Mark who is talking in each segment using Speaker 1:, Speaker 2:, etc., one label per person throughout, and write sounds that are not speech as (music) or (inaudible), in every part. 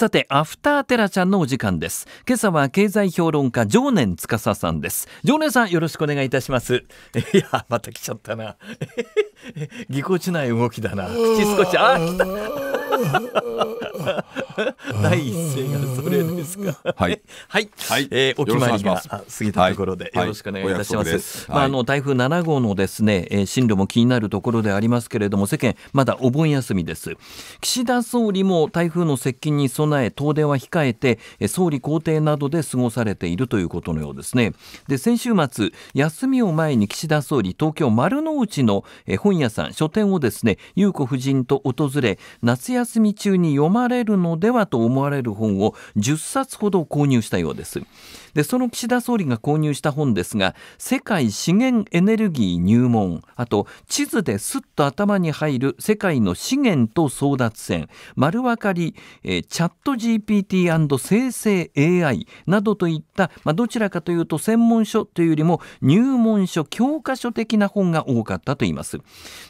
Speaker 1: さて、アフターテラちゃんのお時間です。今朝は経済評論家、常年司さんです。常年さん、よろしくお願いいたします。(laughs) いや、また来ちゃったな。ぎこちない動きだな口少しあきた (laughs)
Speaker 2: 第一声がそれですかはい。(laughs) はい。はい。えー、お決まりが過ぎたところで、よろしくお願いいたします。はいはまあ、あ
Speaker 1: の、台風7号のですね、えー、進路も気になるところでありますけれども、世間、まだお盆休みです。岸田総理も台風の接近に備え、遠出は控えて、総理公邸などで過ごされているということのようですね。で、先週末、休みを前に岸田総理、東京丸の内の、えー、本屋さん書店をですね裕子夫人と訪れ夏休み中に読まれるのではと思われる本を10冊ほど購入したようですでその岸田総理が購入した本ですが「世界資源エネルギー入門」あと「地図ですっと頭に入る世界の資源と争奪戦」「丸分かり」えチャット GPT& 生成 AI」などといった、まあ、どちらかというと専門書というよりも入門書教科書的な本が多かったといいます。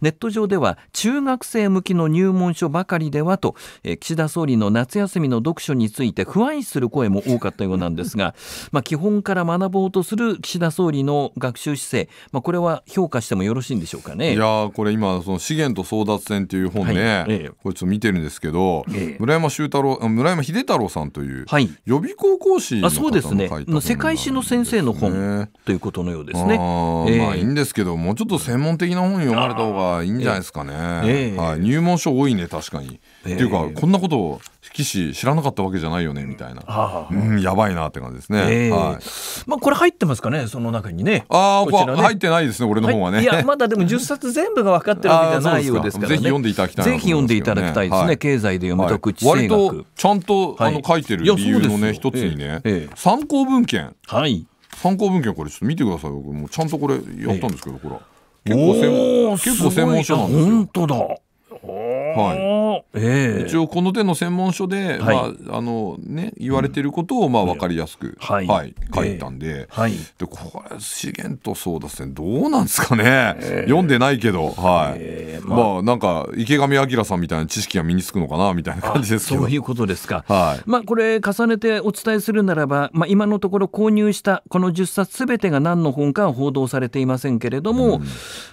Speaker 1: ネット上では中学生向きの入門書ばかりではと、え岸田総理の夏休みの読書について不安視する声も多かったようなんですがまあ、基本から学ぼうとする岸田総理の学習姿勢、まあ、これは評価してもよろしいんでしょうかね。い
Speaker 2: やこれ今その資源と争奪戦という本ね、はいええ、これちょっと見てるんですけど、ええ、村山修太郎村山秀太郎さんという予備校講師の方の書いた、
Speaker 1: ね、世界史の先生の
Speaker 2: 本ということのようですね。あまあいいんですけどもうちょっと専門的な本読まれた方がいいんじゃないですかね。はい、入門書多いね確かに。っていうかこんなことを岸知らなかったわけじゃないよねみたいな、うん、うん、やばいなって感じですね、えー、はい
Speaker 1: まあこれ入ってますかねその中に
Speaker 2: ねああ、ね、入ってないですね俺の方はね、はい、いや
Speaker 1: まだでも1冊全部が分かってるわけじゃないようですから、ね、ぜひ読んでいただきたい、ね、ぜひ読んでいただきたいですね、はい、経済で読み解く地政学、はい、割とち
Speaker 2: ゃんとあの書いてる理由のね一、つにね、えー、参考文献はい参考文献これちょっと見てください僕もうちゃんとこれやったんですけど、えー、これ結構専門結構専門書なんですよ本当だはいえー、一応この手の専門書で、はい、まああのね、言われていることをまあ分かりやすく、はい、はい、書いたんで,、えー、はい、でこれ資源とそうですねどうなんですかね、えー、読んでないけど、はいえー、まあ、まあ、なんか池上彰さんみたいな知識が身につくのかなみたいな感じですけどそういうことです
Speaker 1: か、はいまあ、これ重ねてお伝えするならば、まあ、今のところ購入したこの10冊すべてが何の本かは報道されていませんけれども、うん、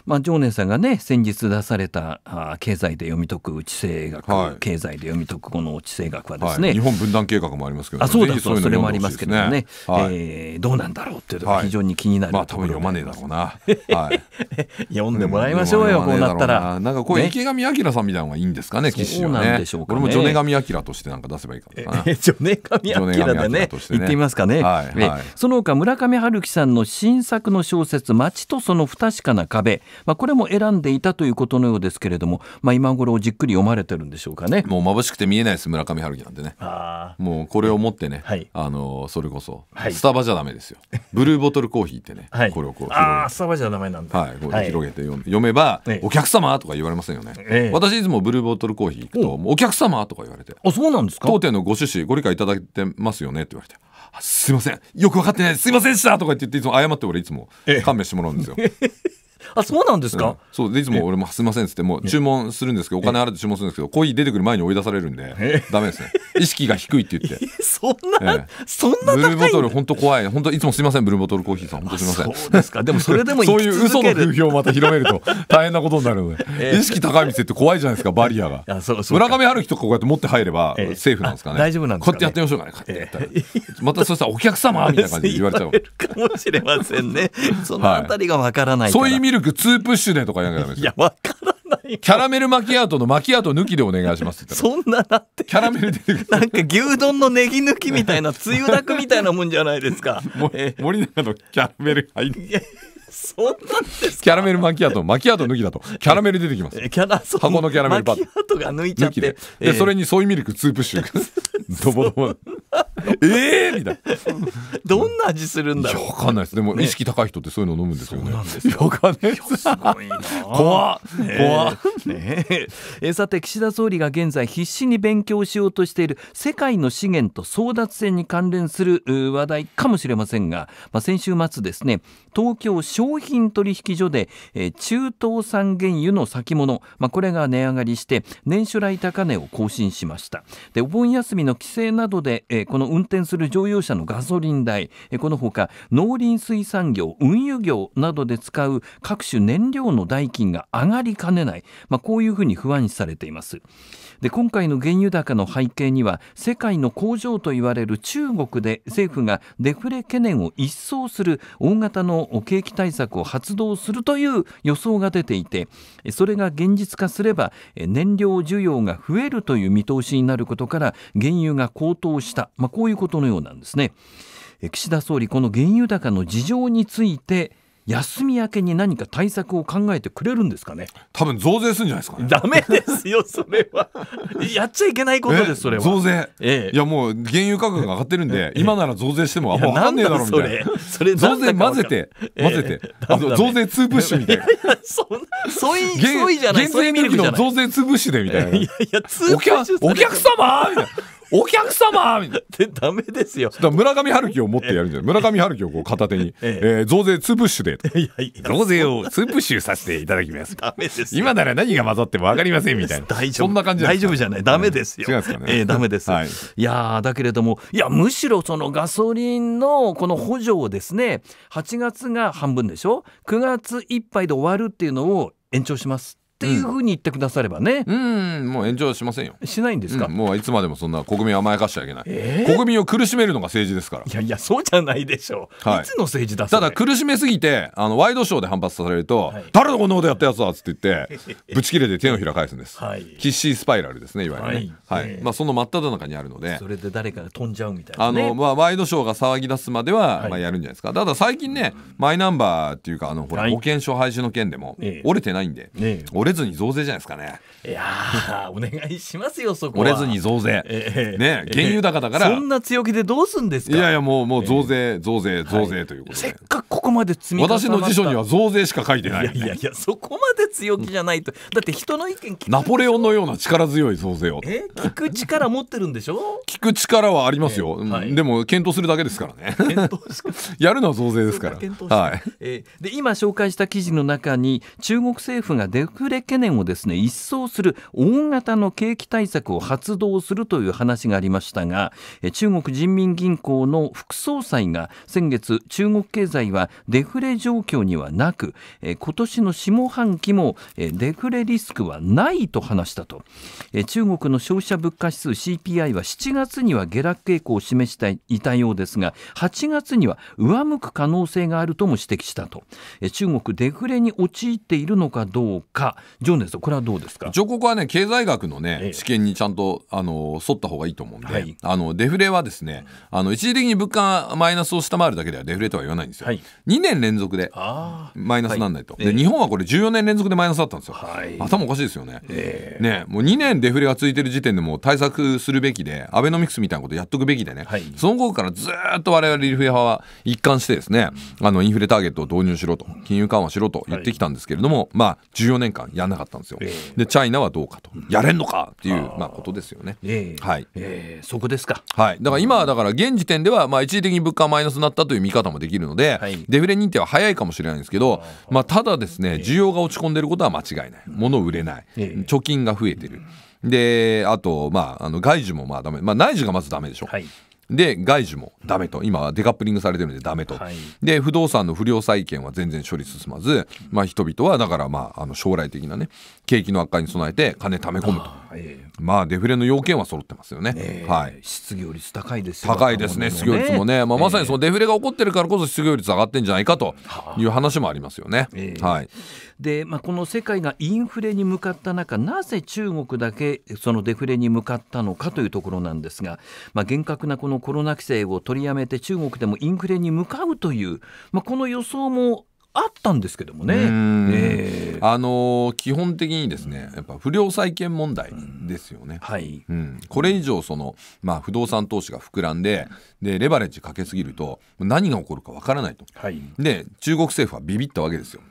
Speaker 1: まあ、常念さんがね先日出されたあ経済で読み解く知性学、はい、経済で読み解くこの地政学はですね、はい、日本分断計画もありますけど、ね、あそうだそうそれもありますけどね、ねはい、えー、どうなんだろうっていうのこ非
Speaker 2: 常に気になる、はい、まあ多分読まねえだろうな、はい、
Speaker 1: (laughs) 読んでもらいましょうよ、こうなったらなんかこう池上
Speaker 2: 彰さんみたいなのがいいんですかね岸氏はねね俺もジョネガミ
Speaker 1: 彰としてなんか出せばいいかなジョネガミ彰だね言ってみますかね、はいはい、その他村上春樹さんの新作の小説「町とその不確かな壁」まあ、これも選んでいたということのようですけれども、まあ、今頃じっくり読まれてるるんでしょうかねもう眩しくて見えないです村上春樹
Speaker 2: なんでねもうこれを持ってね、はい、あのそれこそ、
Speaker 1: はい、スタバじゃダ
Speaker 2: メですよブルーボトルコーヒーってね、(laughs) はい、これをこうあ
Speaker 1: あスタバじゃダメなんだ、
Speaker 2: はい、こ広げて読,、読めば、お客様とか言われませんよね、え私いつもブルーボトルコーヒー行くとお客様とか言われてあそうなんですか当店のご趣旨ご理解いただいてますよねって言われてすいませんよく分かってないすいませんでしたとか言っていつも謝って俺いつも勘弁してもらうんですよ。え (laughs) あそうなんですか、うん、そうでいつも俺もすいませんっつってもう注文するんですけどお金払って注文するんですけどコーヒー出てくる前に追い出されるんでダメですね意識が低いって言って (laughs)
Speaker 1: そんな、ええ、そん
Speaker 2: なブルーボトル本当怖い本当いつもすいませんブルーボトルコーヒーさん本当すいませんそうですかでもそれでもそういう嘘の風評をまた広めると大変なことになるので、(laughs) えー、意識高い店って怖いじゃないですかバリアがそう村上春樹とかこうやって持って入ればセーフなんですかね、大丈夫なんですか、ね、こうやってやってみましょうかねってやったら、またそしたらお客様みたいな感じで言われちゃう
Speaker 1: (laughs) かもしれませんねそのあたりがわからない、はい、そういう意
Speaker 2: 味ルク2プッシュでとかやんなきゃダメですいや、わからない。キャラメル巻きアートの巻きアート抜きでお願いします
Speaker 1: そんななって、キャラメルで。なん
Speaker 2: か牛丼のネギ抜きみたいな、つゆだくみたいなもんじゃないですか。森永のキャラメル入ってそうなんですキャラメルマキアートマキアート抜きだとキャラメル出てきま
Speaker 1: すキャラそう箱のキャラメルパッマキアートが抜いちゃってでえー、それ
Speaker 2: にソイミルクツープッシュ (laughs) ドボドボええー、みたいな
Speaker 1: どんな味するんだろうわ
Speaker 2: かんないですでも、ね、意識高い人ってそういうの飲むんですよねそうなんですよかねすごいな怖っ怖っ、
Speaker 1: ねええさて岸田総理が現在必死に勉強しようとしている世界の資源と争奪戦に関連する話題かもしれませんが、まあ、先週末ですね東京商品取引所で、えー、中東産原油の先物、まあ、これが値上がりして年初来高値を更新しましたでお盆休みの規制などで、えー、この運転する乗用車のガソリン代、えー、このほか農林水産業運輸業などで使う各種燃料の代金が上がりかねない、まあ、こういうふうに不安視されていますで今回の原油高の背景には世界の工場といわれる中国で政府がデフレ懸念を一掃する大型のの景気対策を発動するという予想が出ていてそれが現実化すれば燃料需要が増えるという見通しになることから原油が高騰した、まあ、こういうことのようなんですね。岸田総理この原油高の事情について休み明けに何か対策を考えてくれるんですかね多分増税するんじゃないですかねダメですよそれはやっちゃいけないことですそれは増税、
Speaker 2: ええ、いやもう原油価格が上がってるんで、え、今なら増税してもあんま分かんねえだろみたいなそれ増税混ぜて混ぜて、あの増税2プッシュみたいな
Speaker 1: そそういそういじゃない減税の増
Speaker 2: 税2プッシュでみたいないやい
Speaker 1: やお客様
Speaker 2: みたいなお客様みたいな。ダメですよ。村上春樹を持ってやるんじゃない村上春樹をこう片手に、えええー、増税ツープッシュで。いやいや増税をツープッシュさせていただきます。ダメです。今なら
Speaker 1: 何が混ざってもわかりませんみたいな。大丈夫。そんな感じ大丈夫じゃない。ダメですよ。違うんですかね。えー、ダメです。はい、いやだけれども、いや、むしろそのガソリンのこの補助をですね、8月が半分でしょ ?9 月いっぱいで終わるっていうのを延長しますっていうふうに言ってくださればね、うん、もう炎上しませんよしないんです
Speaker 2: か、うん、もういつまでもそんな国民甘やかしちゃいけない、えー、国民を苦しめるのが政治ですからいやいや
Speaker 1: そうじゃないでしょ
Speaker 2: う、はい、いつの政治だただ苦しめすぎてあのワイドショーで反発されると、はい、誰のこのことやったやつはっつって言って (laughs) ぶち切れて手のひら返すんです、はい、キッシースパイラルですねいわゆるね、はい、はい、まあ、その真っ只中にあるのでそ
Speaker 1: れで誰かが飛んじゃうみたい
Speaker 2: な、ね、あの、まあ、ワイドショーが騒ぎ出すまでは、まあ、やるんじゃないですかただ最近ね、マイナンバーっていうかあのほら、保険証廃止の件でも、折れてないんで、ね、折れずに増税じゃないですかね。
Speaker 1: いやお願いしますよ、そこ折れずに増税。ね、原油高だから、そんな強気でどうすんですかいやいや、
Speaker 2: もう、もう増税、増税、増税ということで、
Speaker 1: せっかくここまで積み私の辞書には
Speaker 2: 増税しか書いてない、いやい
Speaker 1: やそこまで強気じゃないと。だって人の意見ナポ
Speaker 2: レオンのような力強い増税を。
Speaker 1: え聞く力持ってるんでしょ聞く力はありますよ、でも、検討するだけですからね。(laughs) やるのは増税ですから。はい。えで、今紹介した記事の中に、中国政府がデフレれ懸念をですね一掃する大型の景気対策を発動するという話がありましたが中国人民銀行の副総裁が先月中国経済はデフレ状況にはなく今年の下半期もデフレリスクはないと話したと中国の消費者物価指数 CPI は7月には下落傾向を示していたようですが8月には上向く可能性があるとも指摘したと中国デフレに陥っているのかどうかョンです。これはどうですか
Speaker 2: 上告はね経済学のね試験にちゃんとあの沿った方がいいと思うんで、はい、あのデフレはですねあの一時的に物価マイナスを下回るだけではデフレとは言わないんですよ、はい、2年連続でマイナスなんないと、で日本はこれ14年連続でマイナスだったんですよ、はい、頭おかしいですよね,、えー、ねもう2年デフレが続いてる時点でも対策するべきでアベノミクスみたいなことやっとくべきでね、はい、その後からずっと我々リフレ派は一貫してですねあのインフレターゲットを導入しろと金融緩和しろと言ってきたんですけれども、まあ14年間やんなかったんですよ、えー、でチャイナはどうかと、やれんのかっていうまあ、ことですよね、えー、はいえー、そこですか、はい、だから今だから現時点では、まあ、一時的に物価マイナスになったという見方もできるので、はい、デフレ認定は早いかもしれないんですけど、まあ、ただですね需要が落ち込んでることは間違いない物売れない、貯金が増えてるであと、まあ、あの外需もまあダメ、まあ、内需がまずダメでしょ、う、はいで外需もダメと、今はデカップリングされてるんでダメと、はい、で不動産の不良債権は全然処理進まず、まあ、人々はだからまああの将来的なね景気の悪化に備えて金貯め込むと、えー、まあデフレの要件は揃ってますよね、えー、は
Speaker 1: い、失業率高いです高いですね失業率もね、まあ、ま
Speaker 2: さにそのデフレが起こってるからこそ失業率上がってんじゃないかとい
Speaker 1: う話もありますよね、えー、はいでまあ、この世界がインフレに向かった中なぜ中国だけそのデフレに向かったのかというところなんですが、まあ、厳格なこののコロナ規制を取りやめて中国でもインフレに向かうという、まあ、この予想もあったんですけどもね、えー、あのー、基本的に
Speaker 2: ですねやっぱ不良債権問題ですよね、うん、はい、うん、これ以上その、まあ、不動産投資が膨らんででレバレッジかけすぎると何が起こるかわからないと、はい、で中国政府はビビったわけですよ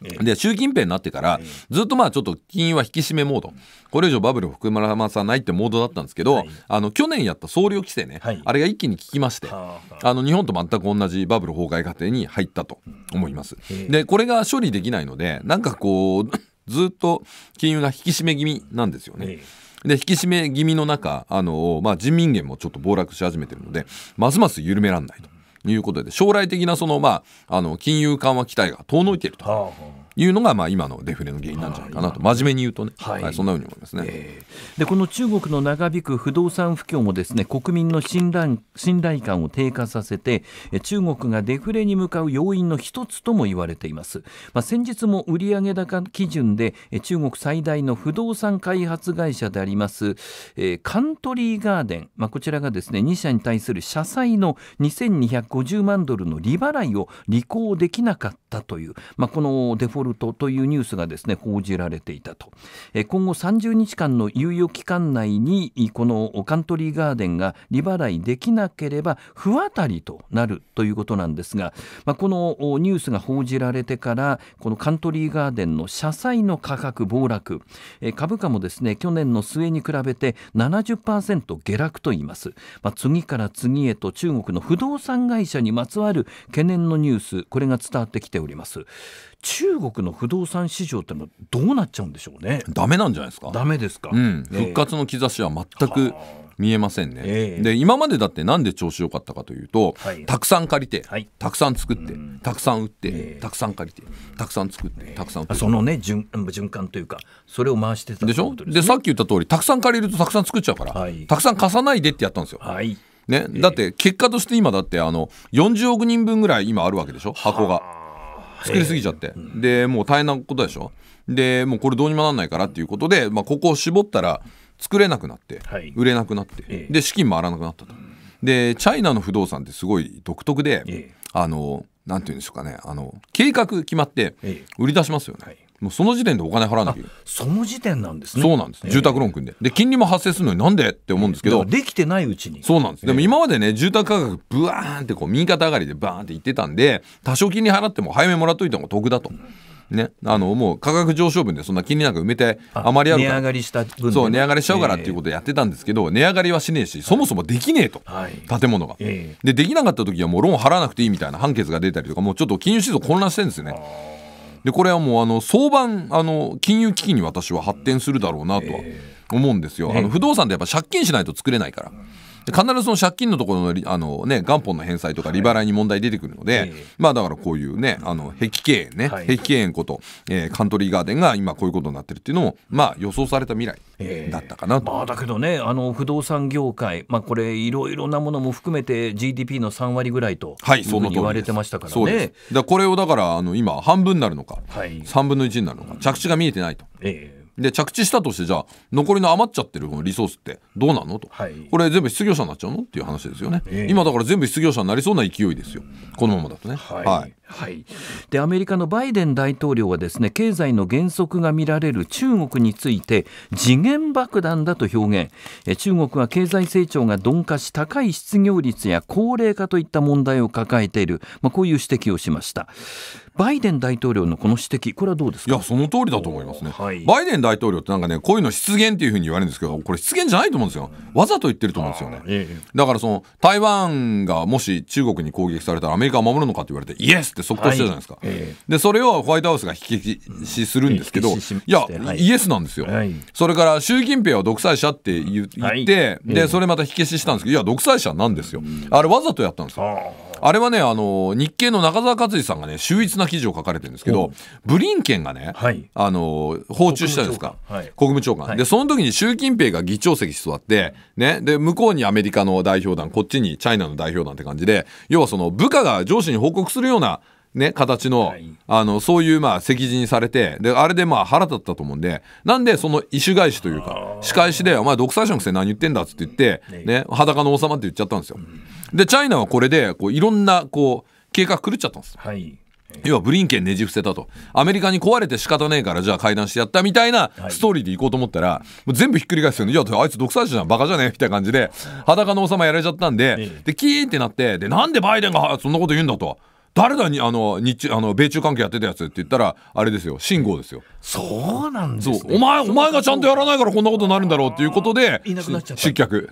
Speaker 2: で習近平になってからずっとまあちょっと金融は引き締めモードこれ以上バブルを含まさないってモードだったんですけど、はい、あの去年やった総量規制ね、はい、あれが一気に効きましてあの日本と全く同じバブル崩壊過程に入ったと思います。でこれが処理できないのでなんかこう (laughs) ずっと金融が引き締め気味なんですよね。で引き締め気味の中あの、まあ、人民元もちょっと暴落し始めてるのでますます緩めらんないと。いうことで将来的なその、まあ、あの金融緩和期待が遠のいているというのがまあ今のデフレの原因なんじゃないかなと真面
Speaker 1: 目に言うとね、はい、はい、そんなふうに思いますね、えー、でこの中国の長引く不動産不況もですね国民の信頼信頼感を低下させて中国がデフレに向かう要因の一つとも言われています、まあ、先日も売上高基準で中国最大の不動産開発会社であります、えー、カントリーガーデン、まあ、こちらがですね2社に対する社債の2250万ドルの利払いを履行できなかったったという、まあ、このデフォルトというニュースがですね報じられていたと今後30日間の猶予期間内にこのカントリーガーデンが利払いできなければ不渡りとなるということなんですが、まあ、このニュースが報じられてからこのカントリーガーデンの社債の価格暴落株価もですね去年の末に比べて70%下落といいます、まあ、次から次へと中国の不動産会社にまつわる懸念のニュースこれが伝わってきてております中国の不動産市場ってのはどうなっちゃうんでしょうねダメなんじゃないですか
Speaker 2: ダメですか、うん、復活の兆しは全く、見えませんね、えー、で今までだってなんで調子良かったかというと、はい、たくさん借りて、はい、たくさん作って、うん、たくさん売って、えー、たくさん借りてたくさん作って、えー、たくさん売ってそのね循循環というかそれを回してたで、ね,、しょでさっき言った通りたくさん借りるとたくさん作っちゃうから、はい、たくさん貸さないでってやったんですよ。ね、だって結果として今だってあの40億人分ぐらい今あるわけでしょ箱が。作りすぎちゃって、でもう大変なことでしょでもうこれどうにもなんないからっていうことで、まあ、ここを絞ったら作れなくなって、売れなくなって、で資金も荒らなくなったと。でチャイナの不動産ってすごい独特で、あのなんていうんでしょうかねあの計画決まって売り出しますよね。もうその時点でお金払わなきゃ
Speaker 1: その時点なんですねそうなんです、住宅ローン組んで
Speaker 2: で金利も発生するのになんでって思うんですけどできてないうちにそうなんです、えー、でも今までね住宅価格ブワーンってこう右肩上がりでバーンっていってたんで多少金利払っても早めもらっといた方が得だと。うんね、あのもう価格上昇分でそんな金利なんか埋めて余りあるか値上がり
Speaker 1: した分そう値上がりしちゃうからっていうことをやって
Speaker 2: たんですけど、えー、値上がりはしねえしそもそもできねえと、はい、建物が、えー、でできなかった時はもうローン払わなくていいみたいな判決が出たりとかもうちょっと金融市場混乱してるんですよね。でこれはもうあの早晩あの金融危機に私は発展するだろうなとは思うんですよ。あの不動産ってやっぱ借金しないと作れないから。必ずその借金のところのあの、ね、元本の返済とか利払いに問題出てくるので、はい、まあだからこういうねあの碧桂園ね、はい、碧桂園こと、えー、カントリーガーデンが今こういうことになってるっていうのも、
Speaker 1: まあ、予想された未
Speaker 2: 来だった
Speaker 1: かなと、えー、まあ、だけどねあの不動産業界、まあ、これいろいろなものも含めて GDP の3割ぐらいというふうに言われてましたからね。
Speaker 2: はこれをだからあの今半分になるのか、はい、3分の1になるのか着地が見えてないと。えーで着地したとしてじゃあ残りの余っちゃってるリソースってどうなのと、はい、これ全部失業者に
Speaker 1: なっちゃうのっていう話ですよね、えー、今だから全部失業者になりそうな勢いですよこのままだとね、はい、はい、はい、でアメリカのバイデン大統領はですね経済の減速が見られる中国について次元爆弾だと表現え中国は経済成長が鈍化し高い失業率や高齢化といった問題を抱えている、まあ、こういう指摘をしましたバイデン大統領のこの指摘これはどうですかいやその通りだと思いますね、はい、バイデン
Speaker 2: 大統領ってなんかねこういうの失言っていうふうに言われるんですけどこれ失言じゃないと思うんですよわざと言ってると思うんですよね、ええ、だからその台湾がもし中国に攻撃されたらアメリカは守るのかって言われてイエスって即答したじゃないですか、はいえー、でそれをホワイトハウスが引き消しするんですけど、うん、いや、はい、イエスなんですよ、はい、それから習近平は独裁者って言って、でそれまた火消ししたんですけどいや独裁者なんですよ、あれわざとやったんですよ。あれはねあの日経の中澤克司さんがね秀逸な記事を書かれてるんですけどブリンケンがね、はい、あの訪中したんですか国務長官はい、でその時に習近平が議長席座って、ね、で向こうにアメリカの代表団こっちにチャイナの代表団って感じで要はその部下が上司に報告するようなね、形の、はい、あの、そういう、まあ、石字にされて、で、あれで、まあ、腹立ったと思うんで、なんで、その、異種返しというか、仕返しで、お前、独裁者のくせに何言ってんだっつって言って、ね、裸の王様って言っちゃったんですよ。で、チャイナはこれで、こう、いろんな、こう、計画狂っちゃったんです。はい。要はブリンケンねじ伏せたとアメリカに壊れて仕方ねえからじゃあ会談してやったみたいなストーリーでいこうと思ったら、もう全部ひっくり返すよねいやあいつ独裁者じゃんバカじゃねえみたいな感じで裸の王様やられちゃったんででキーンってなってでなんでバイデンがそんなこと言うんだと誰だにあの日中あの米中関係やってたやつって言ったらあれですよ信号ですよそうなんです、ね、お前お前がちゃんとやらないからこんなことになるんだろうっていうことでいなくなっちゃった失脚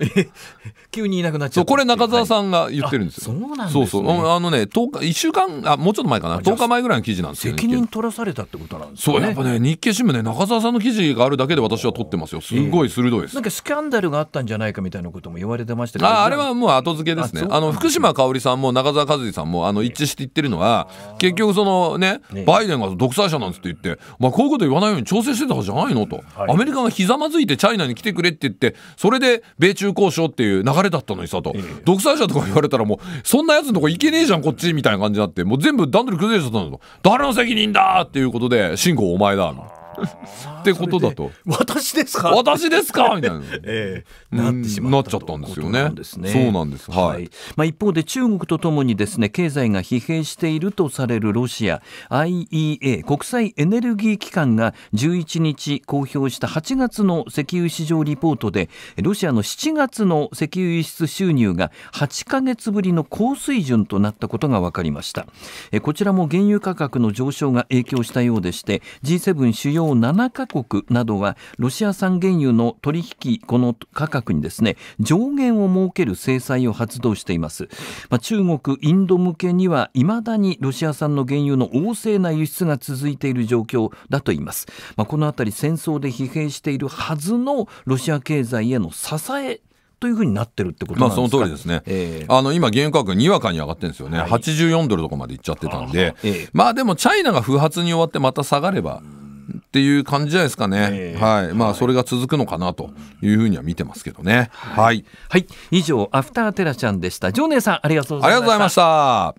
Speaker 2: (laughs) 急にいな
Speaker 1: くなっちゃったこれ中澤さんが言ってるんですよ、はい、そうなん、ね、そうそうあのね1
Speaker 2: 日1週間あもうちょっと前かな10日前ぐらいの記事なんですよ責任取らされたってことなんですねそうやっぱね日経新聞ね中澤さんの記事があるだけで私は取ってますよすごい鋭いです、えー、
Speaker 1: なんかスキャンダルがあったんじゃないかみたいなことも言われてましたけどああれはも
Speaker 2: う後付けですねあの福島香織さんも中澤和樹さんもあの一致して言ってるのは結局そのねバイデンが独裁者なんつって言って、まあ、こういうこと言わないように調整してたはずじゃないのと、はい、アメリカがひざまずいてチャイナに来てくれって言ってそれで米中交渉っていう流れだったのにさと、独裁者とか言われたらもうそんなやつのとこ行けねえじゃんこっちみたいな感じになってもう全部段取り崩れちゃったんだと誰の責任だっていうことで信号お前だってことだと私ですか私ですかみたいな、(laughs) え
Speaker 1: え、なってしまったなっちゃったんですよね、ね、そうなんです、はい、はい、まあ、一方で中国とともにですね経済が疲弊しているとされるロシア IEA 国際エネルギー機関が11日公表した8月の石油市場リポートでロシアの7月の石油輸出収入が8か月ぶりの高水準となったことが分かりましたこちらも原油価格の上昇が影響したようでして G7 主要欧7カ国などはロシア産原油の取引この価格にですね上限を設ける制裁を発動しています、まあ、中国インド向けには未だにロシア産の原油の旺盛な輸出が続いている状況だといいます、まあ、このあたり戦争で疲弊しているはずのロシア経済への支えというふうになってるってことまあ、その通りです
Speaker 2: ね、えー、あの今、原油価格、にわかに上がってるんですよね、はい、84ドルとかまで行っちゃってたんで、あえー、まあでも、チャイナが不発に終わって、また下がれば。っていう感じじゃないですかね、えー、はいまあ、それが続くのかなというふうには見てますけどねはい、はい、はい、以上アフターテラちゃんでした常寧さんありがとうございましたありがとうございました